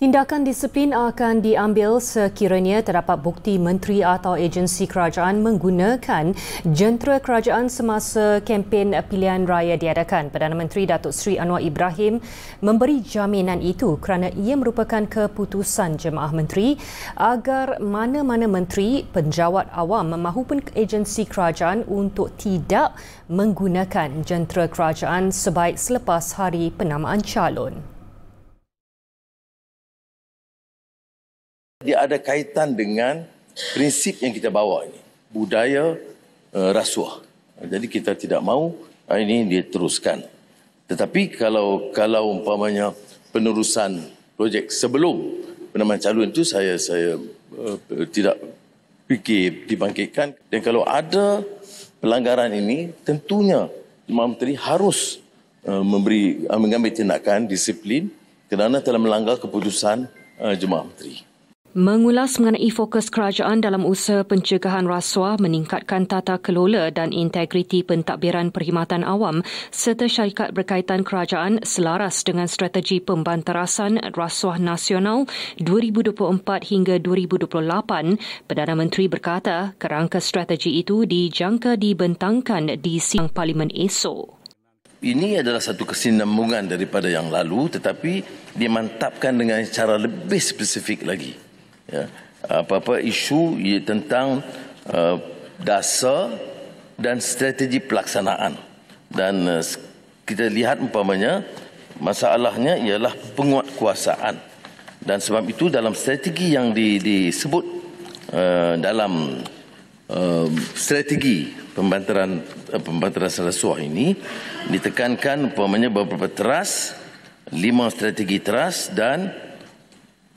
Tindakan disiplin akan diambil sekiranya terdapat bukti menteri atau agensi kerajaan menggunakan jentera kerajaan semasa kempen pilihan raya diadakan. Perdana Menteri Datuk Seri Anwar Ibrahim memberi jaminan itu kerana ia merupakan keputusan jemaah menteri agar mana-mana menteri, penjawat awam maupun agensi kerajaan untuk tidak menggunakan jentera kerajaan sebaik selepas hari penamaan calon. Dia ada kaitan dengan prinsip yang kita bawa ini. Budaya uh, rasuah. Jadi kita tidak mahu ah, ini diteruskan. Tetapi kalau kalau umpamanya penerusan projek sebelum penaman calon itu saya saya uh, tidak fikir dibangkitkan. Dan kalau ada pelanggaran ini tentunya Imam Menteri harus eh, memberi mengambil tindakan disiplin kerana telah melanggar keputusan Jemaah Menteri. Mengulas mengenai fokus kerajaan dalam usaha pencegahan rasuah meningkatkan tata kelola dan integriti pentadbiran perkhidmatan awam serta syarikat berkaitan kerajaan selaras dengan strategi pembantarasan rasuah nasional 2024 hingga 2028, Perdana Menteri berkata kerangka strategi itu dijangka dibentangkan di sidang parlimen esok. Ini adalah satu kesinambungan daripada yang lalu tetapi dimantapkan dengan cara lebih spesifik lagi. Ya. apa-apa ya, isu tentang uh, dasar dan strategi pelaksanaan dan uh, kita lihat umpamanya masalahnya ialah penguatkuasaan dan sebab itu dalam strategi yang di, disebut uh, dalam uh, strategi pembantaran uh, pembantaran rasuah ini ditekankan umpamanya beberapa teras lima strategi teras dan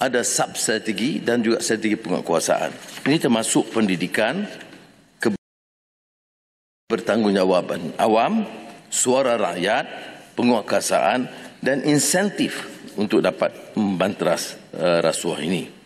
ada sub-strategi dan juga strategi penguatkuasaan. Ini termasuk pendidikan, bertanggungjawaban awam, suara rakyat, penguatkuasaan dan insentif untuk dapat membanteras eh, rasuah ini.